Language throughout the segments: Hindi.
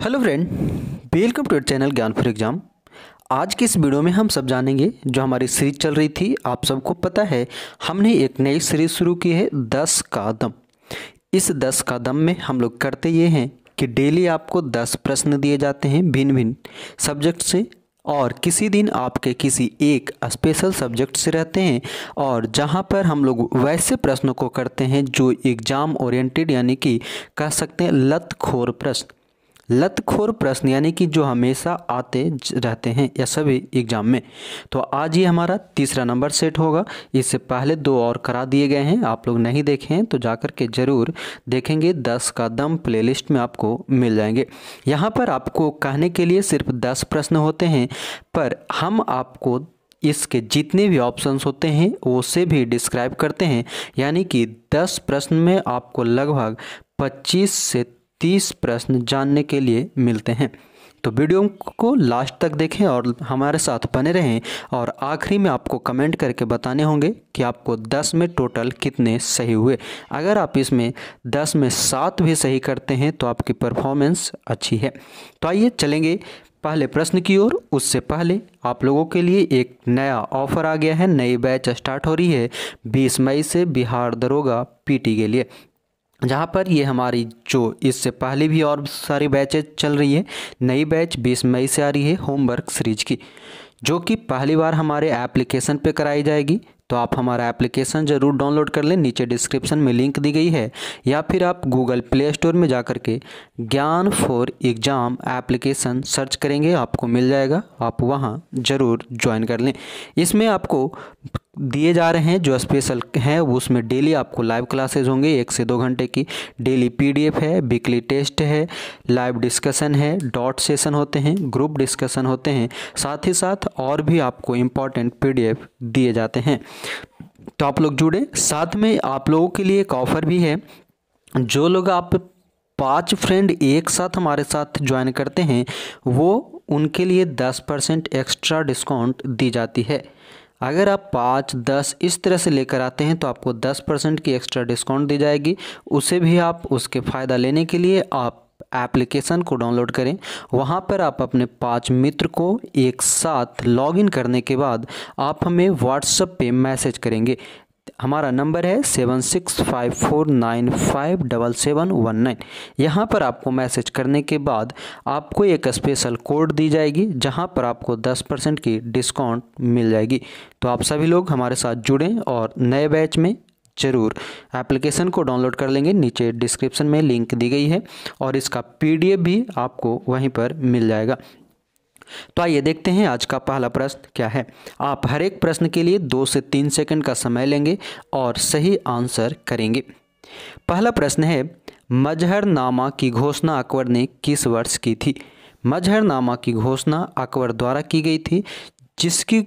hello friend welcome to channel Gyan for exam आज की इस वीडियो में हम सब जानेंगे जो हमारी सीरीज चल रही थी आप सबको पता है हमने एक नई सीरीज शुरू की है दस का दम इस दस का दम में हम लोग करते ये हैं कि डेली आपको दस प्रश्न दिए जाते हैं भिन्न भिन्न सब्जेक्ट से और किसी दिन आपके किसी एक स्पेशल सब्जेक्ट से रहते हैं और जहाँ पर हम लोग वैसे प्रश्नों को करते हैं जो एग्ज़ाम ओरिएंटेड यानी कि कह सकते हैं लतखोर प्रश्न लतखोर प्रश्न यानी कि जो हमेशा आते रहते हैं या सभी एग्जाम में तो आज ये हमारा तीसरा नंबर सेट होगा इससे पहले दो और करा दिए गए हैं आप लोग नहीं देखे हैं तो जाकर के ज़रूर देखेंगे दस का दम प्लेलिस्ट में आपको मिल जाएंगे यहाँ पर आपको कहने के लिए सिर्फ दस प्रश्न होते हैं पर हम आपको इसके जितने भी ऑप्शंस होते हैं वो से भी डिस्क्राइब करते हैं यानी कि 10 प्रश्न में आपको लगभग 25 से तीस प्रश्न जानने के लिए मिलते हैं तो वीडियो को लास्ट तक देखें और हमारे साथ बने रहें और आखिरी में आपको कमेंट करके बताने होंगे कि आपको 10 में टोटल कितने सही हुए अगर आप इसमें 10 में सात भी सही करते हैं तो आपकी परफॉर्मेंस अच्छी है तो आइए चलेंगे पहले प्रश्न की ओर उससे पहले आप लोगों के लिए एक नया ऑफर आ गया है नई बैच स्टार्ट हो रही है 20 मई से बिहार दरोगा पीटी के लिए जहाँ पर ये हमारी जो इससे पहले भी और सारी बैचेज चल रही है नई बैच 20 मई से आ रही है होमवर्क सीरीज की जो कि पहली बार हमारे एप्लीकेशन पे कराई जाएगी तो आप हमारा एप्लीकेशन ज़रूर डाउनलोड कर लें नीचे डिस्क्रिप्शन में लिंक दी गई है या फिर आप गूगल प्ले स्टोर में जा के ज्ञान फॉर एग्ज़ाम एप्लीकेशन सर्च करेंगे आपको मिल जाएगा आप वहाँ ज़रूर ज्वाइन कर लें इसमें आपको दिए जा रहे हैं जो स्पेशल हैं उसमें डेली आपको लाइव क्लासेज होंगे एक से दो घंटे की डेली पीडीएफ है वीकली टेस्ट है लाइव डिस्कशन है डॉट सेशन होते हैं ग्रुप डिस्कशन होते हैं साथ ही साथ और भी आपको इम्पॉर्टेंट पीडीएफ दिए जाते हैं तो आप लोग जुड़े साथ में आप लोगों के लिए एक ऑफ़र भी है जो लोग आप पाँच फ्रेंड एक साथ हमारे साथ ज्वाइन करते हैं वो उनके लिए दस परसेंट एक्स्ट्रा डिस्काउंट दी जाती है अगर आप पाँच दस इस तरह से लेकर आते हैं तो आपको दस परसेंट की एक्स्ट्रा डिस्काउंट दी जाएगी उसे भी आप उसके फ़ायदा लेने के लिए आप एप्लीकेशन को डाउनलोड करें वहाँ पर आप अपने पांच मित्र को एक साथ लॉगिन करने के बाद आप हमें व्हाट्सएप पे मैसेज करेंगे हमारा नंबर है seven six five four nine five double seven one nine यहाँ पर आपको मैसेज करने के बाद आपको एक स्पेशल कोड दी जाएगी जहाँ पर आपको दस परसेंट की डिस्काउंट मिल जाएगी तो आप सभी लोग हमारे साथ जुड़ें और नए बैच में ज़रूर एप्लीकेशन को डाउनलोड कर लेंगे नीचे डिस्क्रिप्शन में लिंक दी गई है और इसका पीडीएफ भी आपको वहीं पर मिल जाएगा तो आइए देखते हैं आज का पहला प्रश्न क्या है आप हर एक प्रश्न के लिए दो से तीन सेकंड का समय लेंगे और सही आंसर करेंगे पहला प्रश्न है मजहरनामा की घोषणा अकबर ने किस वर्ष की थी मजहरनामा की घोषणा अकबर द्वारा की गई थी जिसकी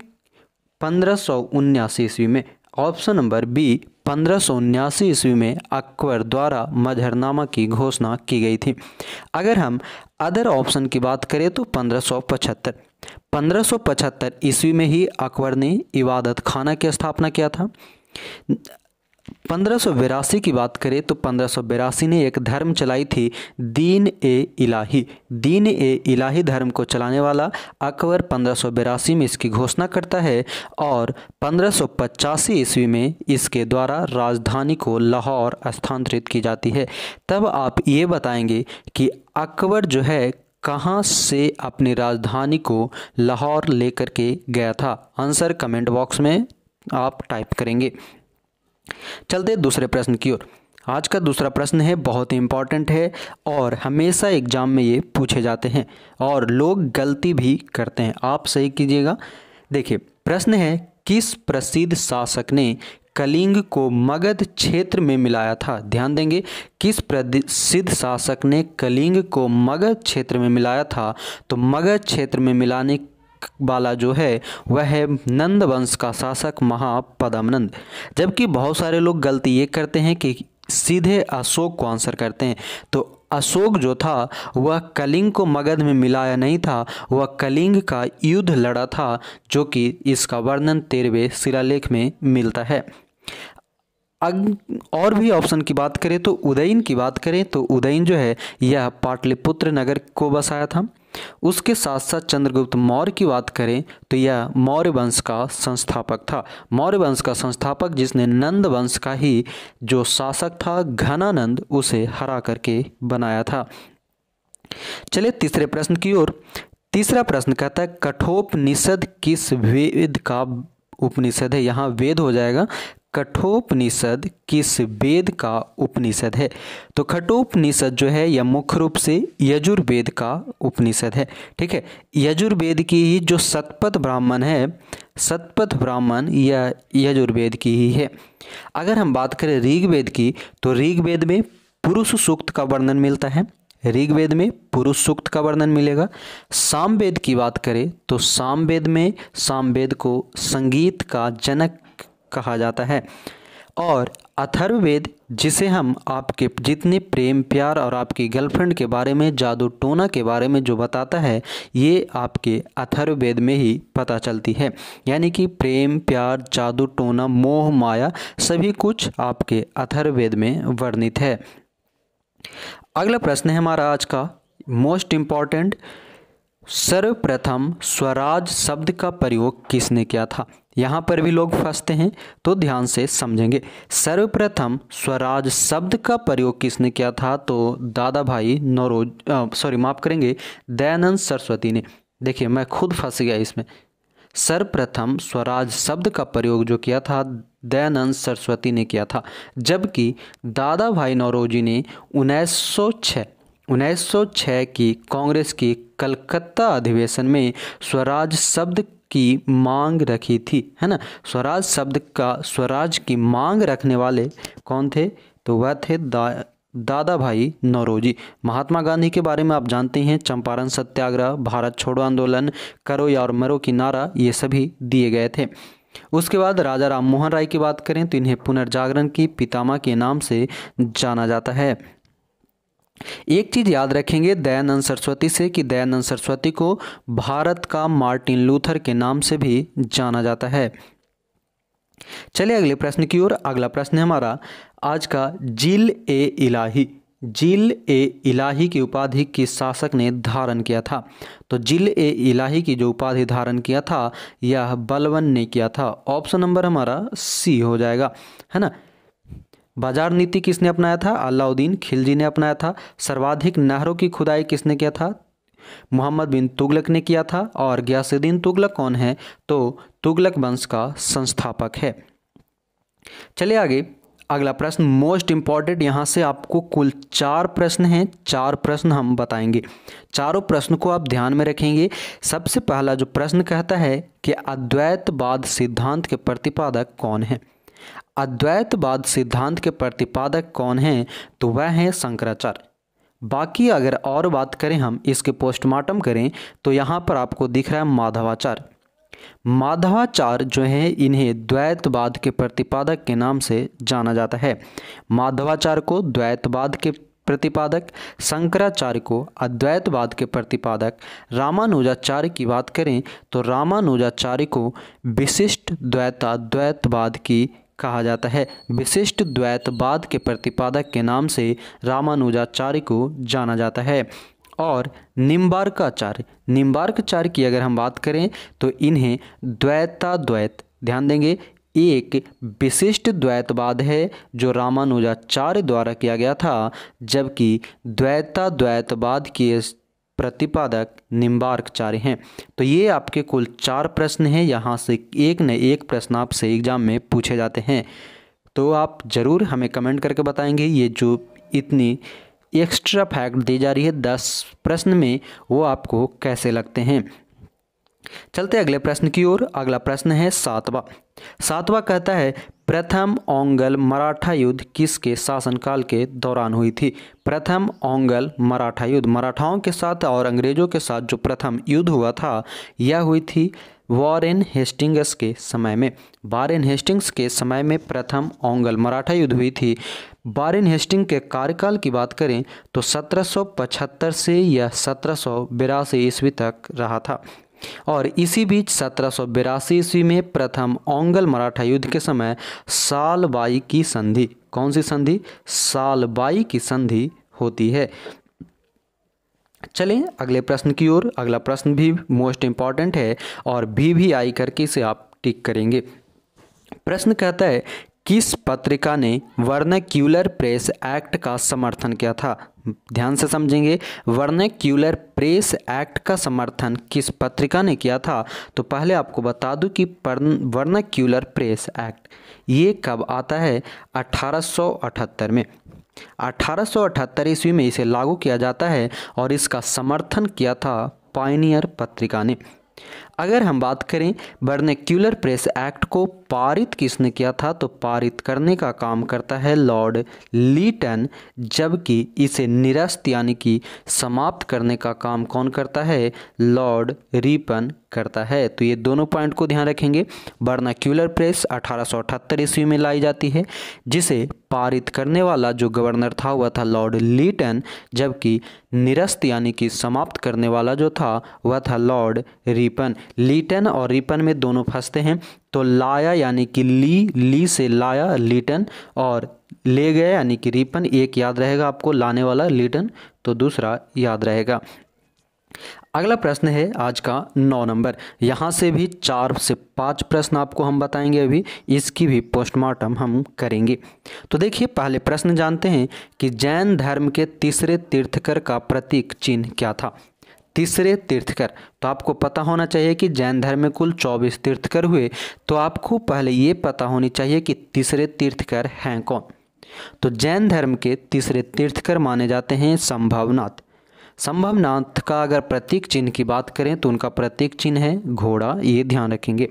पंद्रह सौ उन्यासी ईस्वी में ऑप्शन नंबर बी पंद्रह सौ उन्यासी ईस्वी में अकबर द्वारा मजहरनामा की घोषणा की गई थी अगर हम अदर ऑप्शन की बात करें तो पंद्रह सौ पचहत्तर पंद्रह सौ पचहत्तर ईस्वी में ही अकबर ने इबादत खाना की स्थापना किया था पंद्रह की बात करें तो पंद्रह ने एक धर्म चलाई थी दीन ए इलाही दीन ए इलाही धर्म को चलाने वाला अकबर पंद्रह में इसकी घोषणा करता है और पंद्रह ईस्वी में इसके द्वारा राजधानी को लाहौर स्थानांतरित की जाती है तब आप ये बताएंगे कि अकबर जो है कहाँ से अपनी राजधानी को लाहौर लेकर के गया था आंसर कमेंट बॉक्स में आप टाइप करेंगे चलते दूसरे प्रश्न की ओर आज का दूसरा प्रश्न है बहुत ही इंपॉर्टेंट है और हमेशा एग्जाम में ये पूछे जाते हैं और लोग गलती भी करते हैं आप सही कीजिएगा देखिए प्रश्न है किस प्रसिद्ध शासक ने कलिंग को मगध क्षेत्र में मिलाया था ध्यान देंगे किस प्रसिद्ध शासक ने कलिंग को मगध क्षेत्र में मिलाया था तो मगध क्षेत्र में मिलाने वाला जो है वह है नंद वंश का शासक महापदमनंद जबकि बहुत सारे लोग गलती ये करते हैं कि सीधे अशोक को आंसर करते हैं तो अशोक जो था वह कलिंग को मगध में मिलाया नहीं था वह कलिंग का युद्ध लड़ा था जो कि इसका वर्णन तेरहवें शिलालेख में मिलता है अग और भी ऑप्शन की बात करें तो उदयन की बात करें तो उदयन जो है यह पाटलिपुत्र नगर को बसाया था उसके साथ साथ चंद्रगुप्त मौर्य की बात करें तो यह मौर्य वंश का संस्थापक था मौर्य वंश का संस्थापक जिसने नंद वंश का ही जो शासक था घनानंद उसे हरा करके बनाया था चलिए तीसरे प्रश्न की ओर तीसरा प्रश्न कहता है कठोपनिषद किस वेद का उपनिषद है यहाँ वेद हो जाएगा कठोपनिषद किस वेद का उपनिषद है तो कठोपनिषद जो है यह मुख्य रूप से यजुर्वेद का उपनिषद है ठीक है यजुर्वेद की ही जो सतपथ ब्राह्मण है सतपथ ब्राह्मण यह यजुर्वेद की ही है अगर हम बात करें ऋग्वेद की तो ऋग्वेद में पुरुष सूक्त का वर्णन मिलता है ऋग्वेद में पुरुष सूक्त का वर्णन मिलेगा सामवेद की बात करें तो सामवेद में सामवेद को संगीत का जनक कहा जाता है और अथर्ववेद जिसे हम आपके जितने प्रेम प्यार और आपकी गर्लफ्रेंड के बारे में जादू टोना के बारे में जो बताता है ये आपके अथर्ववेद में ही पता चलती है यानी कि प्रेम प्यार जादू टोना मोह माया सभी कुछ आपके अथर्ववेद में वर्णित है अगला प्रश्न है हमारा आज का मोस्ट इम्पॉर्टेंट सर्वप्रथम स्वराज शब्द का प्रयोग किसने किया था यहाँ पर भी लोग फंसते हैं तो ध्यान से समझेंगे सर्वप्रथम स्वराज शब्द का प्रयोग किसने किया था तो दादा भाई नौरो सॉरी माफ़ करेंगे दयानंद सरस्वती ने देखिए मैं खुद फंस गया इसमें सर्वप्रथम स्वराज शब्द का प्रयोग जो किया था दयानंद सरस्वती ने किया था जबकि दादा भाई नौरोजी ने 1906 1906 की कांग्रेस की कलकत्ता अधिवेशन में स्वराज शब्द की मांग रखी थी है ना स्वराज शब्द का स्वराज की मांग रखने वाले कौन थे तो वह थे दा दादा भाई नौरोजी महात्मा गांधी के बारे में आप जानते हैं चंपारण सत्याग्रह भारत छोड़ो आंदोलन करो या और मरो की नारा ये सभी दिए गए थे उसके बाद राजा राममोहन राय की बात करें तो इन्हें पुनर्जागरण की पितामा के नाम से जाना जाता है एक चीज़ याद रखेंगे दयानंद सरस्वती से कि दयानंद सरस्वती को भारत का मार्टिन लूथर के नाम से भी जाना जाता है चलिए अगले प्रश्न की ओर अगला प्रश्न है हमारा आज का जिल ए इलाही जिल ए इलाही की उपाधि किस शासक ने धारण किया था तो जिल ए इलाही की जो उपाधि धारण किया था यह बलवन ने किया था ऑप्शन नंबर हमारा सी हो जाएगा है ना बाजार नीति किसने अपनाया था अलाउद्दीन खिलजी ने अपनाया था सर्वाधिक नहरों की खुदाई किसने किया था मोहम्मद बिन तुगलक ने किया था और ग्यासुद्दीन तुगलक कौन है तो तुगलक वंश का संस्थापक है चलिए आगे अगला प्रश्न मोस्ट इंपॉर्टेंट यहाँ से आपको कुल चार प्रश्न हैं चार प्रश्न हम बताएंगे चारों प्रश्न को आप ध्यान में रखेंगे सबसे पहला जो प्रश्न कहता है कि अद्वैतवाद सिद्धांत के प्रतिपादक कौन है अद्वैतवाद सिद्धांत के प्रतिपादक कौन हैं तो वह हैं शंकराचार्य बाकी अगर और बात करें हम इसके पोस्टमार्टम करें तो यहाँ पर आपको दिख रहा है माधवाचार्य माधवाचार्य जो है इन्हें द्वैतवाद के प्रतिपादक के नाम से जाना जाता है माधवाचार्य को द्वैतवाद के प्रतिपादक शंकराचार्य को अद्वैतवाद के प्रतिपादक रामानुजाचार्य की बात करें तो रामानुजाचार्य को विशिष्ट द्वैता द्वैतवाद की कहा जाता है विशिष्ट द्वैतवाद के प्रतिपादक के नाम से रामानुजाचार्य को जाना जाता है और निम्बार्काचार्य निम्बार्काचार्य की अगर हम बात करें तो इन्हें द्वैताद्वैत ध्यान देंगे एक विशिष्ट द्वैतवाद है जो रामानुजाचार्य द्वारा किया गया था जबकि द्वैताद्वैतवाद की प्रतिपादक निम्बार्कचार्य हैं तो ये आपके कुल चार प्रश्न हैं यहाँ से एक न एक प्रश्न आपसे एग्जाम में पूछे जाते हैं तो आप ज़रूर हमें कमेंट करके बताएंगे ये जो इतनी एक्स्ट्रा फैक्ट दी जा रही है दस प्रश्न में वो आपको कैसे लगते हैं चलते अगले प्रश्न की ओर अगला प्रश्न है सातवा सातवा कहता है प्रथम ओंगल मराठा युद्ध किसके शासनकाल के दौरान हुई थी प्रथम ओंगल मराठा युद्ध मराठाओं के साथ और अंग्रेजों के साथ जो प्रथम युद्ध हुआ था यह हुई थी वॉरेन हेस्टिंग्स के समय में वारेन हेस्टिंग्स के समय में प्रथम ओंगल मराठा युद्ध हुई थी वारेन हेस्टिंग के कार्यकाल की बात करें तो 1775 से या सत्रह ईस्वी तक रहा था और इसी बीच सत्रह सौ बिरासी ईस्वी में प्रथम ओंगल मराठा युद्ध के समय सालबाई की संधि कौन सी संधि सालबाई की संधि होती है चलें अगले प्रश्न की ओर अगला प्रश्न भी मोस्ट इंपॉर्टेंट है और भी भी आई करके इसे आप टिक करेंगे प्रश्न कहता है किस पत्रिका ने वर्नक्यूलर प्रेस एक्ट का समर्थन किया था ध्यान से समझेंगे वर्नक्यूलर प्रेस एक्ट का समर्थन किस पत्रिका ने किया था तो पहले आपको बता दूं कि वर्नक्यूलर प्रेस एक्ट ये कब आता है 1878 में 1878 ईस्वी में इसे लागू किया जाता है और इसका समर्थन किया था पाइनियर पत्रिका ने अगर हम बात करें बर्नेक्यूलर प्रेस एक्ट को पारित किसने किया था तो पारित करने का काम करता है लॉर्ड लीटन जबकि इसे निरस्त यानी कि समाप्त करने का काम कौन करता है लॉर्ड रीपन करता है तो ये दोनों पॉइंट को ध्यान रखेंगे बर्नाक्यूलर प्रेस अठारह ईस्वी में लाई जाती है जिसे पारित करने वाला जो गवर्नर था वह था लॉर्ड लीटन जबकि निरस्त यानी कि समाप्त करने वाला जो था वह था लॉर्ड रीपन लीटन और रिपन में दोनों फंसते हैं तो लाया यानी कि ली ली से लाया लीटन और ले गए यानी कि रिपन एक याद रहेगा आपको लाने वाला लीटन तो दूसरा याद रहेगा अगला प्रश्न है आज का नौ नंबर यहाँ से भी चार से पांच प्रश्न आपको हम बताएंगे अभी इसकी भी पोस्टमार्टम हम करेंगे तो देखिए पहले प्रश्न जानते हैं कि जैन धर्म के तीसरे तीर्थकर का प्रतीक चिन्ह क्या था तीसरे तीर्थकर तो आपको पता होना चाहिए कि जैन धर्म में कुल चौबीस तीर्थकर हुए तो आपको पहले ये पता होनी चाहिए कि तीसरे तीर्थकर हैं कौन तो जैन धर्म के तीसरे तीर्थकर माने जाते हैं संभवनाथ संभवनाथ का अगर प्रतीक चिन्ह की बात करें तो उनका प्रतीक चिन्ह है घोड़ा ये ध्यान रखेंगे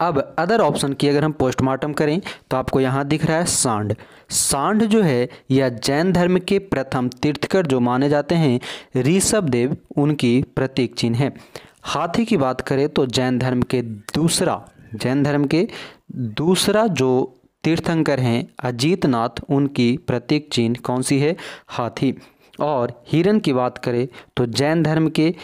अब अदर ऑप्शन की अगर हम पोस्टमार्टम करें तो आपको यहाँ दिख रहा है सांड सांड जो है यह जैन धर्म के प्रथम तीर्थकर जो माने जाते हैं ऋषभ देव उनकी प्रतीक चिन्ह है हाथी की बात करें तो जैन धर्म के दूसरा जैन धर्म के दूसरा जो तीर्थंकर हैं अजीत नाथ उनकी प्रतीक चिन्ह कौन सी है हाथी और हिरण की बात करें तो जैन धर्म के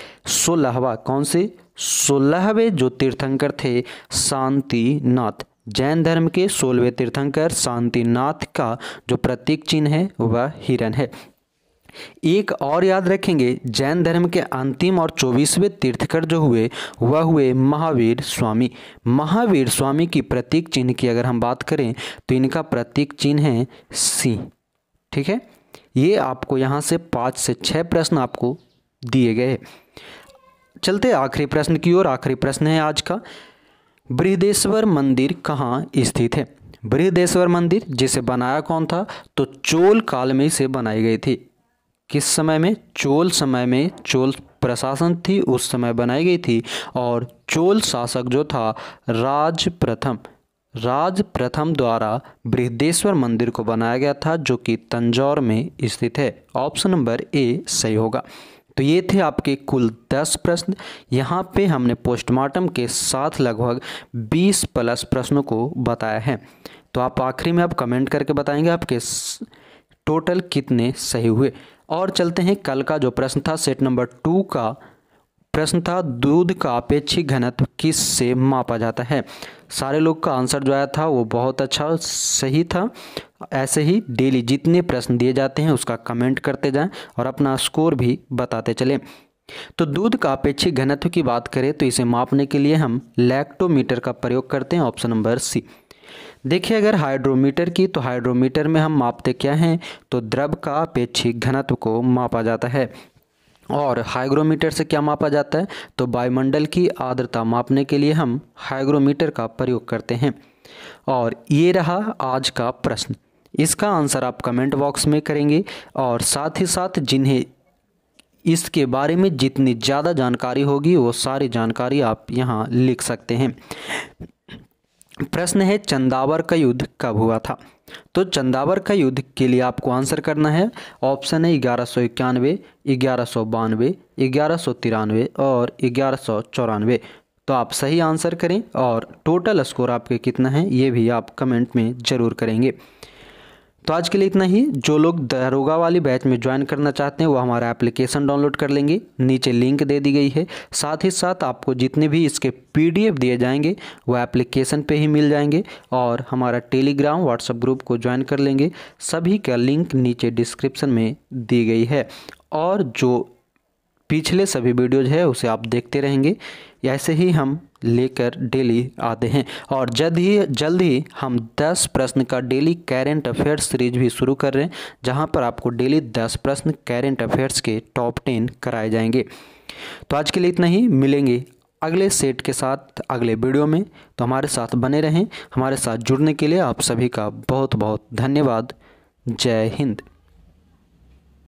सोलहवा कौन से सोलहवें जो तीर्थंकर थे शांतिनाथ जैन धर्म के सोलहवें तीर्थंकर शांतिनाथ का जो प्रतीक चिन्ह है वह हिरण है एक और याद रखेंगे जैन धर्म के अंतिम और चौबीसवें तीर्थकर जो हुए वह हुए महावीर स्वामी महावीर स्वामी की प्रतीक चिन्ह की अगर हम बात करें तो इनका प्रतीक चिन्ह है सिंह ठीक है ये आपको यहाँ से पाँच से छः प्रश्न आपको दिए गए हैं चलते आखिरी प्रश्न की ओर आखिरी प्रश्न है आज का बृहदेश्वर मंदिर कहाँ स्थित है बृहदेश्वर मंदिर जिसे बनाया कौन था तो चोल काल में इसे बनाई गई थी किस समय में चोल समय में चोल प्रशासन थी उस समय बनाई गई थी और चोल शासक जो था राज प्रथम राज प्रथम द्वारा बृहदेश्वर मंदिर को बनाया गया था जो कि तंजौर में स्थित है ऑप्शन नंबर ए सही होगा तो ये थे आपके कुल दस प्रश्न यहाँ पे हमने पोस्टमार्टम के साथ लगभग बीस प्लस प्रश्नों को बताया है तो आप आखिरी में आप कमेंट करके बताएंगे आपके टोटल कितने सही हुए और चलते हैं कल का जो प्रश्न था सेट नंबर टू का प्रश्न था दूध का अपेक्षिक घनत्व किस से मापा जाता है सारे लोग का आंसर जो आया था वो बहुत अच्छा सही था ऐसे ही डेली जितने प्रश्न दिए जाते हैं उसका कमेंट करते जाएं और अपना स्कोर भी बताते चलें तो दूध का अपेक्षिक घनत्व की बात करें तो इसे मापने के लिए हम लैक्टोमीटर का प्रयोग करते हैं ऑप्शन नंबर सी देखिए अगर हाइड्रोमीटर की तो हाइड्रोमीटर में हम मापते क्या हैं तो द्रव का अपेक्षिक घनत्व को मापा जाता है और हाइग्रोमीटर से क्या मापा जाता है तो वायुमंडल की आर्द्रता मापने के लिए हम हाइग्रोमीटर का प्रयोग करते हैं और ये रहा आज का प्रश्न इसका आंसर आप कमेंट बॉक्स में करेंगे और साथ ही साथ जिन्हें इसके बारे में जितनी ज़्यादा जानकारी होगी वो सारी जानकारी आप यहाँ लिख सकते हैं प्रश्न है चंदावर का युद्ध कब हुआ था तो चंदावर का युद्ध के लिए आपको आंसर करना है ऑप्शन है ग्यारह सौ इक्यानवे ग्यारह सौ बानवे ग्यारह सौ तिरानवे और ग्यारह सौ चौरानवे तो आप सही आंसर करें और टोटल स्कोर आपके कितना है ये भी आप कमेंट में ज़रूर करेंगे तो आज के लिए इतना ही जो लोग दरोगा वाली बैच में ज्वाइन करना चाहते हैं वो हमारा एप्लीकेशन डाउनलोड कर लेंगे नीचे लिंक दे दी गई है साथ ही साथ आपको जितने भी इसके पीडीएफ दिए जाएंगे वो एप्लीकेशन पे ही मिल जाएंगे और हमारा टेलीग्राम व्हाट्सएप ग्रुप को ज्वाइन कर लेंगे सभी का लिंक नीचे डिस्क्रिप्शन में दी गई है और जो पिछले सभी वीडियोज है उसे आप देखते रहेंगे ऐसे ही हम लेकर डेली आते हैं और जल्द ही जल्द ही हम 10 प्रश्न का डेली करेंट अफेयर्स सीरीज भी शुरू कर रहे हैं जहां पर आपको डेली 10 प्रश्न करेंट अफेयर्स के टॉप टेन कराए जाएंगे तो आज के लिए इतना ही मिलेंगे अगले सेट के साथ अगले वीडियो में तो हमारे साथ बने रहें हमारे साथ जुड़ने के लिए आप सभी का बहुत बहुत धन्यवाद जय हिंद